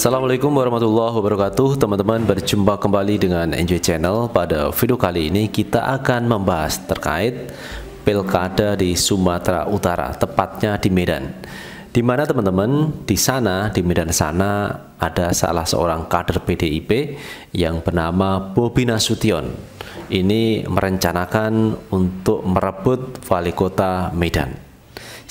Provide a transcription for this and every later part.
Assalamualaikum warahmatullahi wabarakatuh Teman-teman berjumpa kembali dengan Enjoy Channel Pada video kali ini kita akan membahas terkait Pilkada di Sumatera Utara Tepatnya di Medan di mana teman-teman di sana di Medan sana ada salah seorang kader PDIP yang bernama Bobi Nasution ini merencanakan untuk merebut wali kota Medan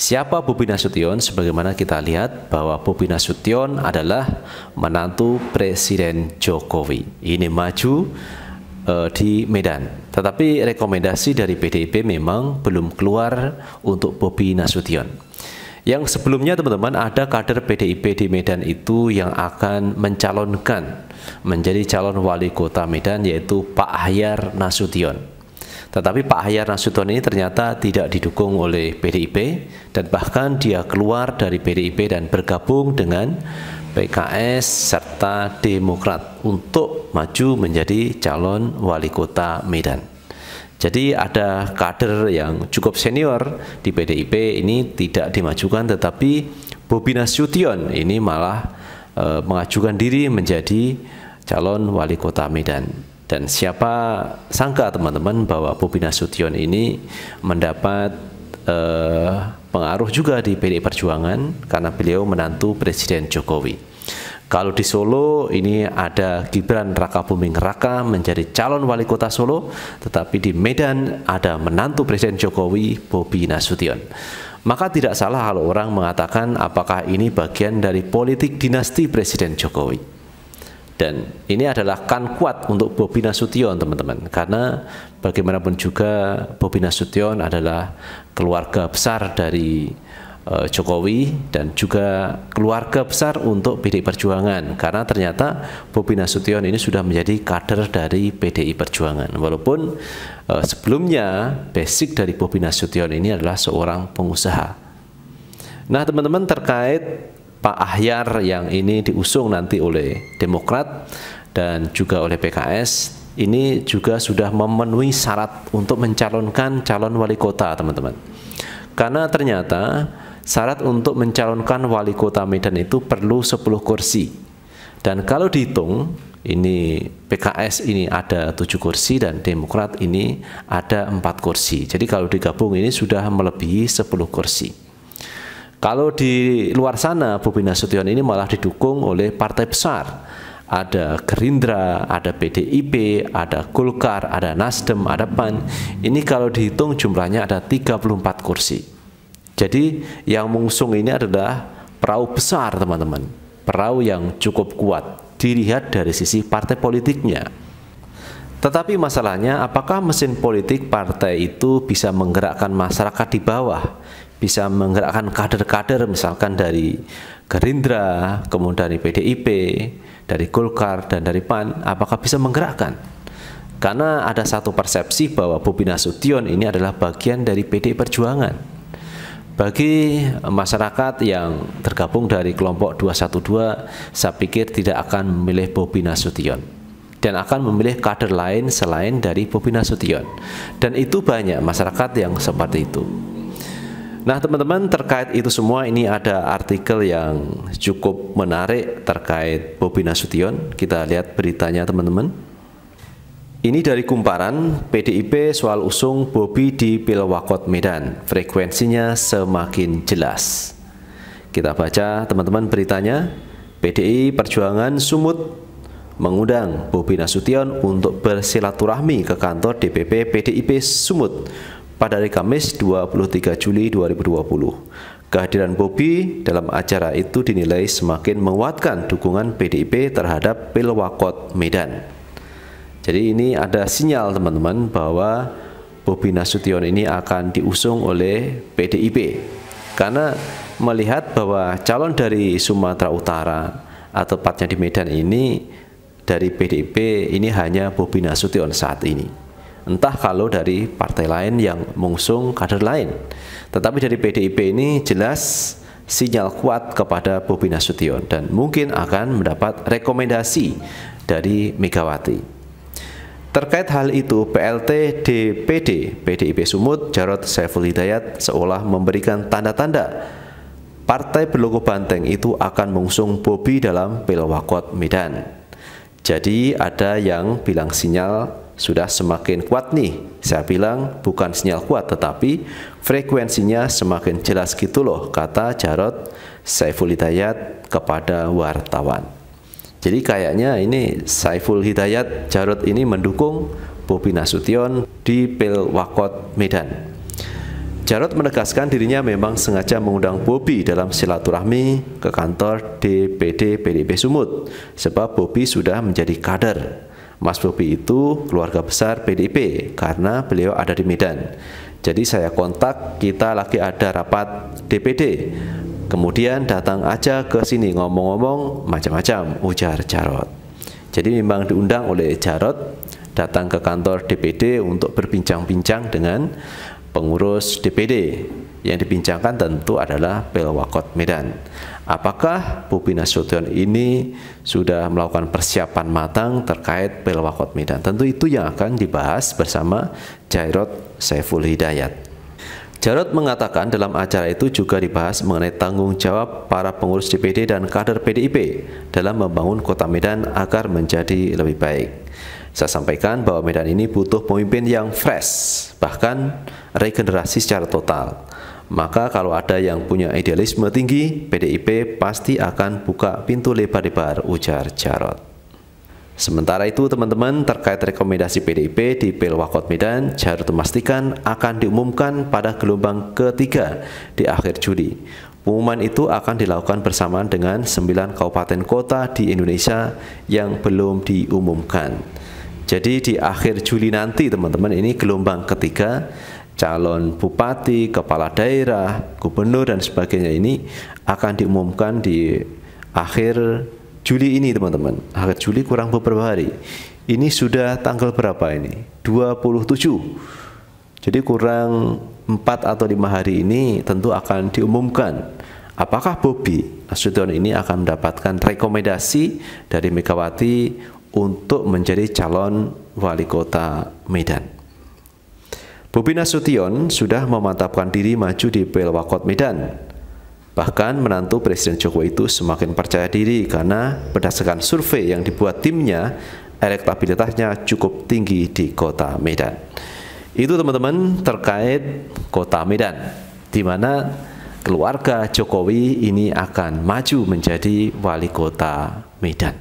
Siapa Bobi Nasution? Sebagaimana kita lihat bahwa Bobi Nasution adalah menantu Presiden Jokowi. Ini maju uh, di Medan. Tetapi rekomendasi dari PDIP memang belum keluar untuk Bobi Nasution. Yang sebelumnya teman-teman ada kader PDIP di Medan itu yang akan mencalonkan menjadi calon wali kota Medan yaitu Pak Ahyar Nasution. Tetapi Pak Hayar Nasution ini ternyata tidak didukung oleh PDIP dan bahkan dia keluar dari PDIP dan bergabung dengan PKS serta Demokrat untuk maju menjadi calon wali kota Medan. Jadi ada kader yang cukup senior di PDIP ini tidak dimajukan tetapi Bobi Nasution ini malah e, mengajukan diri menjadi calon wali kota Medan. Dan siapa sangka teman-teman bahwa Bobi Nasution ini mendapat eh, pengaruh juga di PD Perjuangan karena beliau menantu Presiden Jokowi. Kalau di Solo ini ada Gibran Raka Buming Raka menjadi calon wali kota Solo, tetapi di Medan ada menantu Presiden Jokowi Bobi Nasution. Maka tidak salah kalau orang mengatakan apakah ini bagian dari politik dinasti Presiden Jokowi. Dan ini adalah kan kuat untuk Bobi Nasution teman-teman karena bagaimanapun juga Bobi Nasution adalah keluarga besar dari uh, Jokowi dan juga keluarga besar untuk PDI Perjuangan karena ternyata Bobi Nasution ini sudah menjadi kader dari PDI Perjuangan walaupun uh, sebelumnya basic dari Bobi Nasution ini adalah seorang pengusaha. Nah teman-teman terkait Pak Ahyar yang ini diusung nanti oleh Demokrat dan juga oleh PKS ini juga sudah memenuhi syarat untuk mencalonkan calon wali kota teman-teman karena ternyata syarat untuk mencalonkan wali kota Medan itu perlu 10 kursi dan kalau dihitung ini PKS ini ada 7 kursi dan Demokrat ini ada 4 kursi jadi kalau digabung ini sudah melebihi 10 kursi kalau di luar sana Bobi Nasution ini malah didukung oleh partai besar. Ada Gerindra, ada PDIP, ada Golkar, ada Nasdem, ada PAN. Ini kalau dihitung jumlahnya ada 34 kursi. Jadi yang mengusung ini adalah perahu besar teman-teman. Perahu yang cukup kuat dilihat dari sisi partai politiknya. Tetapi masalahnya apakah mesin politik partai itu bisa menggerakkan masyarakat di bawah bisa menggerakkan kader-kader misalkan dari Gerindra, kemudian dari PDIP, dari Golkar dan dari PAN, apakah bisa menggerakkan? Karena ada satu persepsi bahwa Bobi Nasution ini adalah bagian dari PDI Perjuangan bagi masyarakat yang tergabung dari kelompok 212 saya pikir tidak akan memilih Bobi Nasution dan akan memilih kader lain selain dari Bobi Nasution dan itu banyak masyarakat yang seperti itu Nah, teman-teman, terkait itu semua ini ada artikel yang cukup menarik terkait Bobi Nasution. Kita lihat beritanya, teman-teman. Ini dari kumparan PDIP soal usung Bobi di Pilwakot Medan. Frekuensinya semakin jelas. Kita baca, teman-teman, beritanya. PDI Perjuangan Sumut mengundang Bobi Nasution untuk bersilaturahmi ke kantor DPP PDIP Sumut pada hari Kamis 23 Juli 2020. Kehadiran Bobi dalam acara itu dinilai semakin menguatkan dukungan PDIP terhadap Pilwakot Medan. Jadi ini ada sinyal teman-teman bahwa Bobi Nasution ini akan diusung oleh PDIP karena melihat bahwa calon dari Sumatera Utara atau tepatnya di Medan ini dari PDIP ini hanya Bobi Nasution saat ini entah kalau dari partai lain yang mengusung kader lain. Tetapi dari PDIP ini jelas sinyal kuat kepada Bobi Nasution dan mungkin akan mendapat rekomendasi dari Megawati. Terkait hal itu, PLT DPD PDIP Sumut Jarod Saiful Hidayat seolah memberikan tanda-tanda partai berlogo banteng itu akan mengusung Bobi dalam pilwakot Medan. Jadi ada yang bilang sinyal sudah semakin kuat nih. Saya bilang bukan sinyal kuat tetapi frekuensinya semakin jelas gitu loh kata Jarod Saiful Hidayat kepada wartawan. Jadi kayaknya ini Saiful Hidayat Jarod ini mendukung Bobi Nasution di Pilwakot Medan. Jarod menegaskan dirinya memang sengaja mengundang Bobi dalam silaturahmi ke kantor DPD PDB Sumut sebab Bobi sudah menjadi kader Mas Bobi itu keluarga besar PDIP karena beliau ada di Medan. Jadi saya kontak, kita lagi ada rapat DPD. Kemudian datang aja ke sini ngomong-ngomong macam-macam, ujar Jarot. Jadi memang diundang oleh Jarot datang ke kantor DPD untuk berbincang-bincang dengan pengurus DPD. Yang dibincangkan tentu adalah Pelwakot Medan apakah Bobi Nasution ini sudah melakukan persiapan matang terkait Pilwakot Medan. Tentu itu yang akan dibahas bersama Jairot Saiful Hidayat. Jarod mengatakan dalam acara itu juga dibahas mengenai tanggung jawab para pengurus DPD dan kader PDIP dalam membangun kota Medan agar menjadi lebih baik. Saya sampaikan bahwa Medan ini butuh pemimpin yang fresh, bahkan regenerasi secara total. Maka kalau ada yang punya idealisme tinggi, PDIP pasti akan buka pintu lebar-lebar, ujar Jarot. Sementara itu, teman-teman, terkait rekomendasi PDIP di Pilwakot Medan, Jarot memastikan akan diumumkan pada gelombang ketiga di akhir Juli. Pengumuman itu akan dilakukan bersamaan dengan 9 kabupaten kota di Indonesia yang belum diumumkan. Jadi di akhir Juli nanti teman-teman ini gelombang ketiga calon bupati, kepala daerah, gubernur dan sebagainya ini akan diumumkan di akhir Juli ini teman-teman. Akhir Juli kurang beberapa hari. Ini sudah tanggal berapa ini? 27. Jadi kurang 4 atau 5 hari ini tentu akan diumumkan apakah Bobi Nasution ini akan mendapatkan rekomendasi dari Megawati untuk menjadi calon wali kota Medan. Bobi Nasution sudah memantapkan diri maju di Belwakot Medan. Bahkan menantu Presiden Jokowi itu semakin percaya diri karena berdasarkan survei yang dibuat timnya, elektabilitasnya cukup tinggi di kota Medan. Itu teman-teman terkait kota Medan, di mana keluarga Jokowi ini akan maju menjadi wali kota Medan.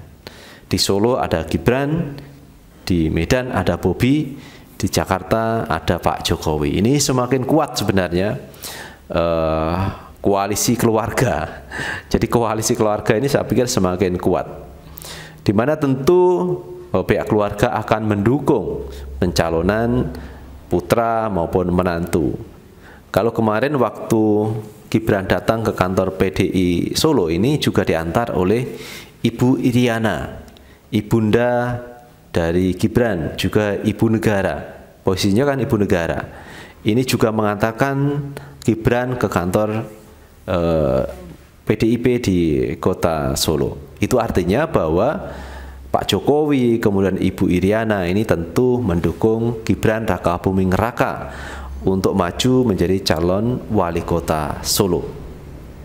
Di Solo ada Gibran, di Medan ada Bobi, di Jakarta ada Pak Jokowi. Ini semakin kuat sebenarnya eh, koalisi keluarga. Jadi koalisi keluarga ini saya pikir semakin kuat. Dimana tentu eh, pihak keluarga akan mendukung pencalonan putra maupun menantu. Kalau kemarin waktu Gibran datang ke kantor PDI Solo ini juga diantar oleh Ibu Iriana, Ibunda dari Gibran juga ibu negara. Posisinya kan ibu negara. Ini juga mengatakan Gibran ke kantor eh, PDIP di kota Solo. Itu artinya bahwa Pak Jokowi, kemudian Ibu Iriana ini tentu mendukung Gibran Raka Buming Raka untuk maju menjadi calon wali kota Solo.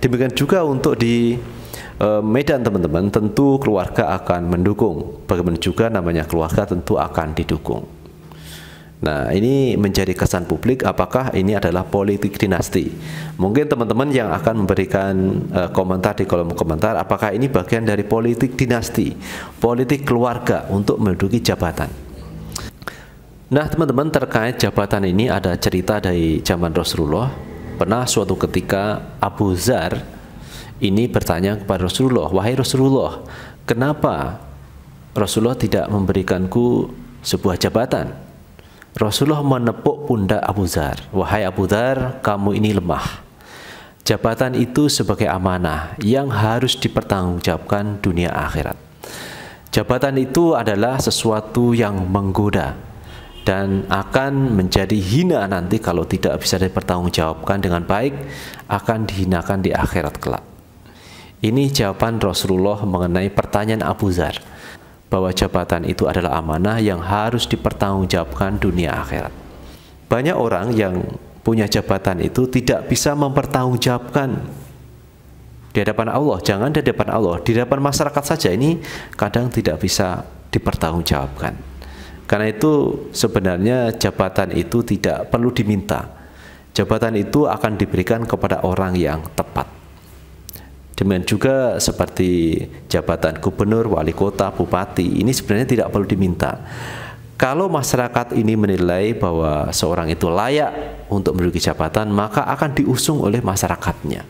Demikian juga untuk di Eh, medan teman-teman tentu keluarga akan mendukung bagaimana juga namanya keluarga tentu akan didukung Nah ini menjadi kesan publik apakah ini adalah politik dinasti Mungkin teman-teman yang akan memberikan uh, komentar di kolom komentar Apakah ini bagian dari politik dinasti Politik keluarga untuk menduduki jabatan Nah teman-teman terkait jabatan ini ada cerita dari zaman Rasulullah Pernah suatu ketika Abu Zar ini bertanya kepada Rasulullah, "Wahai Rasulullah, kenapa Rasulullah tidak memberikanku sebuah jabatan?" Rasulullah menepuk pundak Abu Dhar. "Wahai Abu Dhar, kamu ini lemah. Jabatan itu sebagai amanah yang harus dipertanggungjawabkan dunia akhirat. Jabatan itu adalah sesuatu yang menggoda dan akan menjadi hina nanti kalau tidak bisa dipertanggungjawabkan dengan baik akan dihinakan di akhirat kelak. Ini jawaban Rasulullah mengenai pertanyaan Abu Zar bahwa jabatan itu adalah amanah yang harus dipertanggungjawabkan dunia akhirat. Banyak orang yang punya jabatan itu tidak bisa mempertanggungjawabkan di hadapan Allah, jangan di hadapan Allah, di hadapan masyarakat saja ini kadang tidak bisa dipertanggungjawabkan. Karena itu sebenarnya jabatan itu tidak perlu diminta. Jabatan itu akan diberikan kepada orang yang tepat Demikian juga seperti jabatan gubernur, wali kota, bupati, ini sebenarnya tidak perlu diminta. Kalau masyarakat ini menilai bahwa seorang itu layak untuk menduduki jabatan, maka akan diusung oleh masyarakatnya.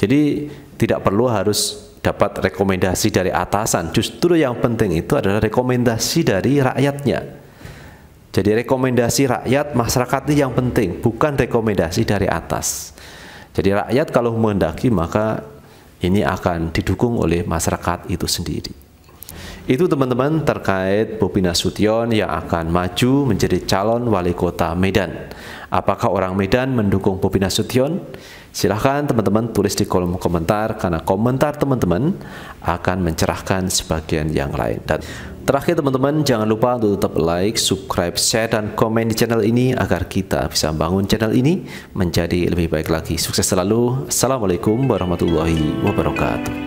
Jadi tidak perlu harus dapat rekomendasi dari atasan. Justru yang penting itu adalah rekomendasi dari rakyatnya. Jadi rekomendasi rakyat masyarakat ini yang penting, bukan rekomendasi dari atas. Jadi rakyat kalau menghendaki maka ini akan didukung oleh masyarakat itu sendiri. Itu teman-teman terkait Bobi Nasution yang akan maju menjadi calon wali kota Medan. Apakah orang Medan mendukung Bobi Nasution? Silahkan teman-teman tulis di kolom komentar karena komentar teman-teman akan mencerahkan sebagian yang lain. Dan Terakhir teman-teman, jangan lupa untuk tetap like, subscribe, share, dan komen di channel ini agar kita bisa bangun channel ini menjadi lebih baik lagi. Sukses selalu. Assalamualaikum warahmatullahi wabarakatuh.